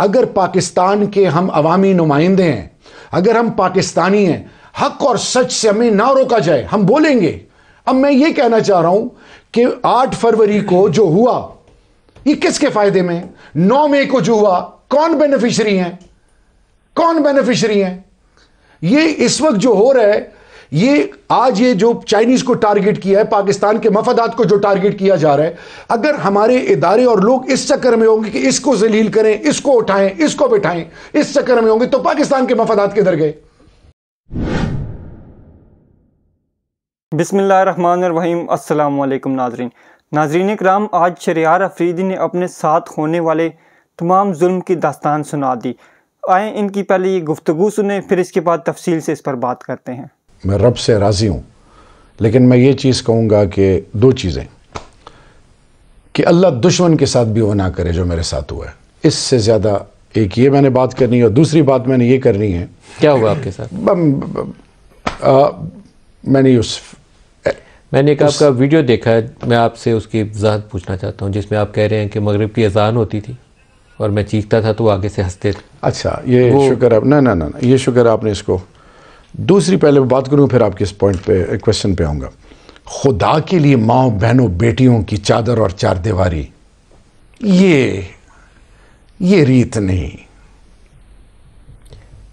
अगर पाकिस्तान के हम अवामी नुमाइंदे हैं अगर हम पाकिस्तानी हैं हक और सच से हमें ना रोका जाए हम बोलेंगे अब मैं ये कहना चाह रहा हूं कि 8 फरवरी को जो हुआ ये किसके फायदे में नौ मई को जो हुआ कौन बेनिफिशरी हैं कौन बेनिफिशरी हैं ये इस वक्त जो हो रहा है ये आज ये जो चाइनीज़ को टारगेट किया है पाकिस्तान के मफादात को जो टारगेट किया जा रहा है अगर हमारे इदारे और लोग इस चक्कर में होंगे कि इसको जलील करें इसको उठाएं इसको बिठाएं इस चक्कर में होंगे तो पाकिस्तान के मफादात किधर गए बिसमीम अल्लाम नाजरीन नाजरीन कराम आज शरियार अफरीदी ने अपने साथ होने वाले तमाम जुल्म की दास्तान सुना दी आए इनकी पहले ये गुफ्तु सुने फिर इसके बाद तफसील से इस पर बात करते हैं मैं रब से राज़ी हूँ लेकिन मैं ये चीज़ कहूँगा कि दो चीज़ें कि अल्लाह दुश्मन के साथ भी वो ना करे जो मेरे साथ हुआ है इससे ज़्यादा एक ये मैंने बात करनी है और दूसरी बात मैंने ये करनी है क्या हुआ आपके साथ बम, बम, आ, मैंने उस मैंने एक आपका वीडियो देखा है मैं आपसे उसकी वजाहत पूछना चाहता हूँ जिसमें आप कह रहे हैं कि मगरब की अजान होती थी और मैं चीखता था तो आगे से हंसते थे अच्छा ये शुक्र आप ना ना ना ये शुक्र आपने इसको दूसरी पहले बात करूँ फिर आपके इस पॉइंट पे क्वेश्चन पे आऊँगा खुदा के लिए माओ बहनों बेटियों की चादर और चार दीवारी ये ये रीत नहीं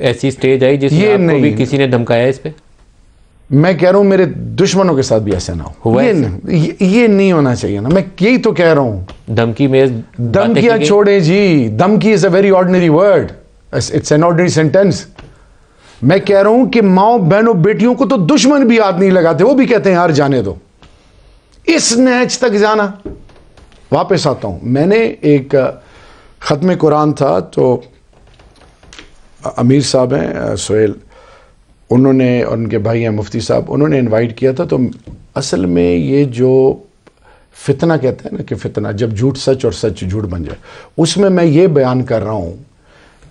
ऐसी स्टेज आई जिस ये आपको भी किसी ने धमकाया इस पर मैं कह रहा हूं मेरे दुश्मनों के साथ भी ऐसा ना हो ये, ये, ये नहीं होना चाहिए ना मैं यही तो कह रहा हूं धमकी में धमकियां छोड़े जी धमकी is a very ordinary word it's an ordinary sentence मैं कह रहा हूं कि माओ बहनों बेटियों को तो दुश्मन भी याद नहीं लगाते वो भी कहते हैं यार जाने दो इस नहज तक जाना वापस आता हूं मैंने एक ख़त्म कुरान था तो अमीर साहब हैं सोहेल उन्होंने और उनके भाई हैं मुफ्ती साहब उन्होंने इनवाइट किया था तो असल में ये जो फितना कहते हैं ना कि फितना जब झूठ सच और सच झूठ बन जाए उसमें मैं ये बयान कर रहा हूँ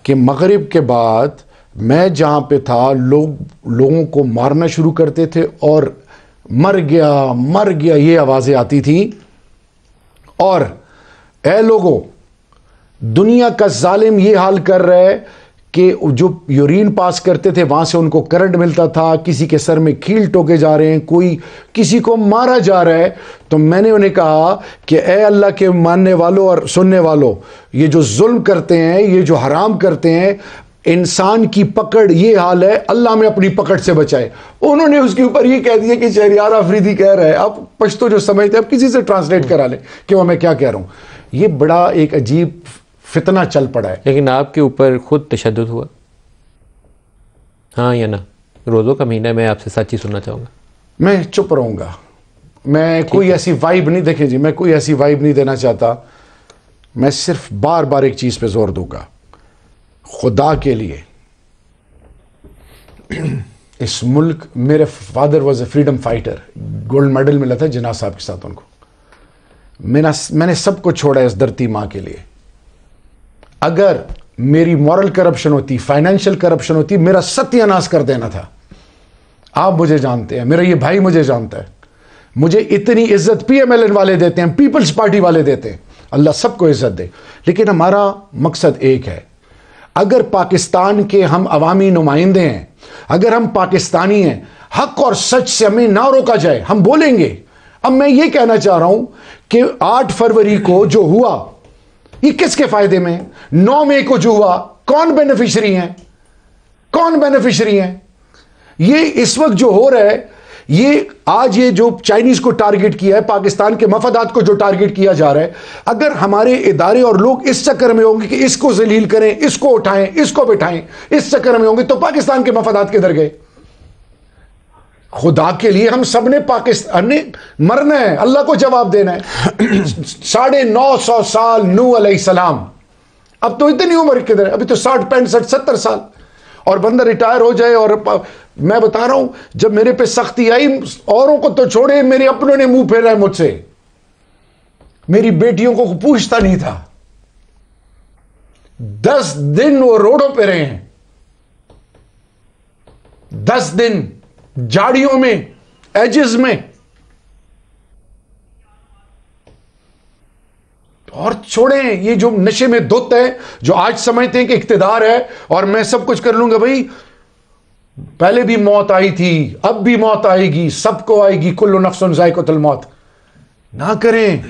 कि मगरिब के बाद मैं जहाँ पे था लोग लोगों को मारना शुरू करते थे और मर गया मर गया ये आवाज़ें आती थी और ए लोगों दुनिया का जालिम ये हाल कर रहा है कि जो यूरिन पास करते थे वहाँ से उनको करंट मिलता था किसी के सर में खील टोके जा रहे हैं कोई किसी को मारा जा रहा है तो मैंने उन्हें कहा कि ए अल्लाह के मानने वालों और सुनने वालों ये जो जुल्म करते हैं ये जो हराम करते हैं इंसान की पकड़ ये हाल है अल्लाह में अपनी पकड़ से बचाए उन्होंने उसके ऊपर ये कह दिया कि शहरियार आफरीदी कह रहा है आप पश्तो जो समझते हैं आप किसी से ट्रांसलेट करा ले कि मैं क्या कह रहा हूँ ये बड़ा एक अजीब फितना चल पड़ा है लेकिन आपके ऊपर खुद तशद हुआ हाँ या ना रोज़ों का महीना मैं आपसे सच ही सुनना चाहूँगा मैं चुप रहूँगा मैं कोई ऐसी वाइब नहीं देखें जी मैं कोई ऐसी वाइब नहीं देना चाहता मैं सिर्फ बार बार एक चीज़ पे जोर दूंगा खुदा के लिए इस मुल्क मेरे father was a freedom fighter gold medal मिला था जिना साहब के साथ उनको मेरा मैंने सब कुछ छोड़ा इस धरती माँ के लिए अगर मेरी मॉरल करप्शन होती फाइनेंशियल करप्शन होती मेरा सत्यानाश कर देना था आप मुझे जानते हैं मेरा ये भाई मुझे जानता है मुझे इतनी इज्जत पीएमएलएन वाले देते हैं पीपल्स पार्टी वाले देते हैं अल्लाह सबको इज्जत दे लेकिन हमारा मकसद एक है अगर पाकिस्तान के हम अवामी नुमाइंदे हैं अगर हम पाकिस्तानी हैं हक और सच से हमें ना रोका जाए हम बोलेंगे अब मैं ये कहना चाह रहा हूं कि 8 फरवरी को जो हुआ ये किसके फायदे में नौ मई को जो हुआ कौन बेनिफिशरी हैं कौन बेनिफिशरी हैं ये इस वक्त जो हो रहा है ये आज ये जो चाइनीज को टारगेट किया है पाकिस्तान के मफादात को जो टारगेट किया जा रहा है अगर हमारे इदारे और लोग इस चक्कर में होंगे कि इसको जलील करें इसको उठाएं इसको बिठाएं इस चक्कर में होंगे तो पाकिस्तान के मफादात किधर गए खुदा के लिए हम सब ने पाकिस्तान ने मरना है अल्लाह को जवाब देना है साढ़े नौ सौ साल नू सलाम अब तो इतनी उम्र किधर अभी तो साठ पैंसठ सत्तर साल और बंदा रिटायर हो जाए और मैं बता रहा हूं जब मेरे पे सख्ती आई औरों को तो छोड़े मेरे अपनों ने मुंह फेरा मुझसे मेरी बेटियों को पूछता नहीं था दस दिन वो रोडों पे रहे हैं दस दिन जाड़ियों में एजिस में और छोड़े ये जो नशे में दुत है जो आज समझते हैं कि इकतेदार है और मैं सब कुछ कर लूंगा भाई पहले भी मौत आई थी अब भी मौत आएगी सबको आएगी कुल्लो नफसन जायकोतल मौत ना करें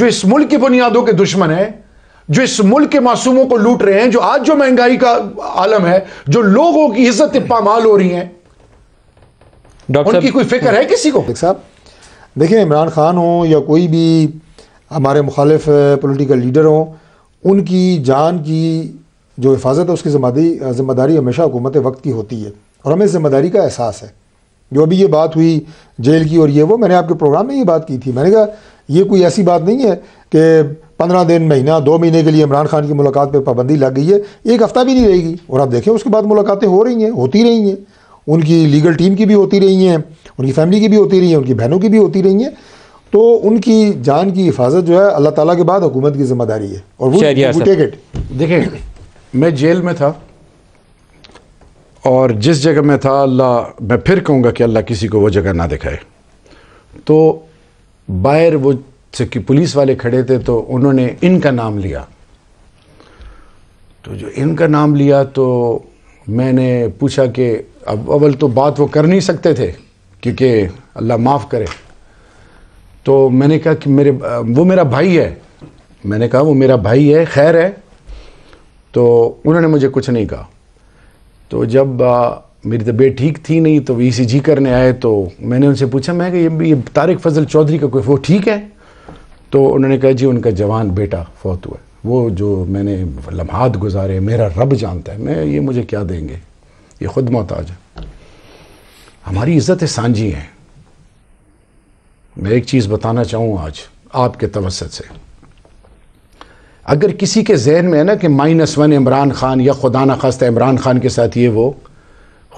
जो इस मुल्क की बुनियादों के दुश्मन है जो इस मुल्क के मासूमों को लूट रहे हैं जो आज जो महंगाई का आलम है जो लोगों की इज्जत पामाल हो रही है डॉक्टर की कोई फिक्र है किसी को साहब देखिए इमरान खान हो या कोई भी हमारे मुखालिफ पॉलिटिकल लीडर हो उनकी जान की जो हिफाजत है उसकी जिम्मेदारी हमेशा हुकूमत वक्त की होती है और हमें जिम्मेदारी का एहसास है जो अभी ये बात हुई जेल की और ये वो मैंने आपके प्रोग्राम में ये बात की थी मैंने कहा ये कोई ऐसी बात नहीं है कि पंद्रह दिन महीना दो महीने के लिए इमरान खान की मुलाकात पर पाबंदी लग गई है एक हफ़्ता भी नहीं रहेगी और आप देखें उसके बाद मुलाकातें हो रही हैं होती रही हैं उनकी लीगल टीम की भी होती रही हैं उनकी फैमिली की भी होती रही हैं उनकी बहनों की भी होती रही हैं तो उनकी जान की हिफाजत जो है अल्लाह ताला के बाद हुकूमत की जिम्मेदारी है और वो टेक इट देखें मैं जेल में था और जिस जगह मैं था अल्लाह मैं फिर कहूँगा कि अल्लाह किसी को वो जगह ना दिखाए तो बाहर वो सिक्की पुलिस वाले खड़े थे तो उन्होंने इनका नाम लिया तो जो इनका नाम लिया तो मैंने पूछा कि अब अव्वल तो बात वो कर नहीं सकते थे क्योंकि अल्लाह माफ़ करे तो मैंने कहा कि मेरे वो मेरा भाई है मैंने कहा वो मेरा भाई है खैर है तो उन्होंने मुझे कुछ नहीं कहा तो जब आ, मेरी तबीयत ठीक थी नहीं तो ई सी जी करने आए तो मैंने उनसे पूछा मैं कि ये, ये तारिक फजल चौधरी का कोई वो ठीक है तो उन्होंने कहा जी उनका जवान बेटा फौत हुआ वो जो मैंने लम्हात गुजारे मेरा रब जानता है मैं ये मुझे क्या देंगे ये खुद मोहताज है हमारी इज्जत सांझी है मैं एक चीज़ बताना चाहूँ आज आपके तवसत से अगर किसी के जहन में है ना कि माइनस वन इमरान खान या खुदा न खास्त इमरान खान के साथ ये वो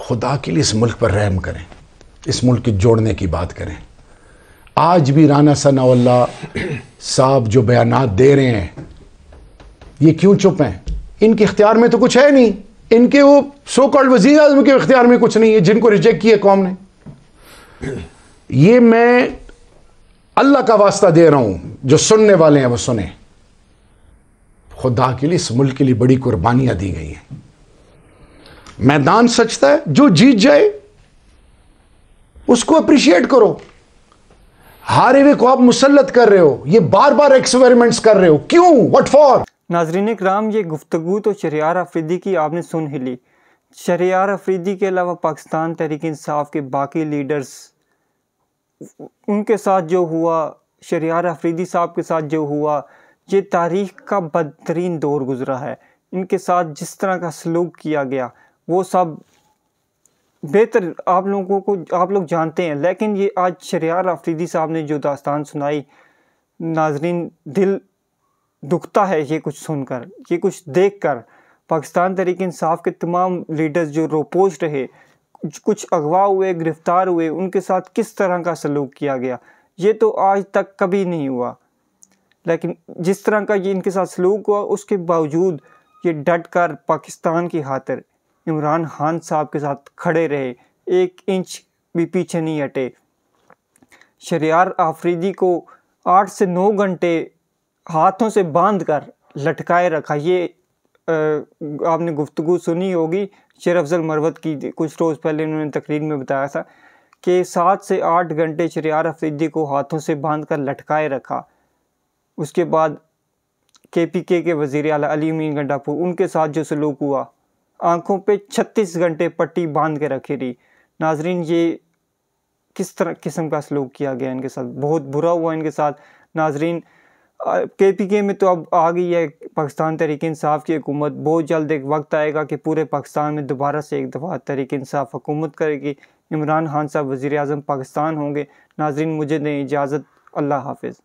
खुदा के लिए इस मुल्क पर रहम करें इस मुल्क के जोड़ने की बात करें आज भी राना सना साहब जो बयान दे रहे हैं ये क्यों चुप हैं इनके इख्तियार में तो कुछ है नहीं इनके वो सो कॉल्ड वजीर आजम के इख्तियार में कुछ नहीं है जिनको रिजेक्ट किया कौम ने ये मैं अल्लाह का वास्ता दे रहा हूं जो सुनने वाले हैं वो सुने खुदा के लिए इस मुल्क के लिए बड़ी कुर्बानियां दी गई हैं मैदान सचता है जो जीत जाए उसको अप्रिशिएट करो हारे हुए को आप मुसलत कर रहे हो ये बार बार एक्सपेरिमेंट्स कर रहे हो क्यों वट फॉर नाजरीन कराम ये गुफ्तु तो शरियार अफरीदी की आपने सुन ही ली शरियार अफरीदी के अलावा पाकिस्तान तहरीक इंसाफ के बाकी लीडर्स उनके साथ जो हुआ शरियार अफरीदी साहब के साथ जो हुआ ये तारीख का बदतरीन दौर गुज़रा है इनके साथ जिस तरह का सलूक किया गया वो सब बेहतर आप लोगों को आप लोग जानते हैं लेकिन ये आज शरियार आफरीदी साहब ने जो दास्तान सुनाई नाजरीन दिल दुखता है ये कुछ सुनकर ये कुछ देख कर पाकिस्तान तरीक इंसाफ के तमाम लीडर्स जो रोपोज रहे कुछ अगवा हुए गिरफ़्तार हुए उनके साथ किस तरह का सलूक किया गया ये तो आज तक कभी नहीं हुआ लेकिन जिस तरह का ये इनके साथ सलूक हुआ उसके बावजूद ये डट कर पाकिस्तान की खातर इमरान खान साहब के साथ खड़े रहे एक इंच भी पीछे नहीं हटे शरियार आफरीदी को आठ से नौ घंटे हाथों से बांध कर लटकाए रखा ये आपने गुफ्तु सुनी होगी शेर अफजल मरवत की कुछ रोज़ पहले उन्होंने तकरीर में बताया था कि सात से आठ घंटे शरियार अफरीदी को हाथों से बांध कर लटकाए रखा उसके बाद के पी के के वज़ी अल अली मीन गंडापुर उनके साथ जो सलूक हुआ आँखों पे 36 घंटे पट्टी बांध के रखी रही नाजरीन ये किस तरह किस्म का सलूक किया गया इनके साथ बहुत बुरा हुआ इनके साथ नाजरीन के पी के में तो अब आ गई है पाकिस्तान तहरीक इंसाफ की हुकूमत बहुत जल्द एक वक्त आएगा कि पूरे पाकिस्तान में दोबारा से एक दफ़ा तहरीक इंसाफ हुकूमत करेगी इमरान खान साहब वज़ी अजम पाकिस्तान होंगे नाजरीन मुझे दें इजाज़त अल्लाह हाफिज़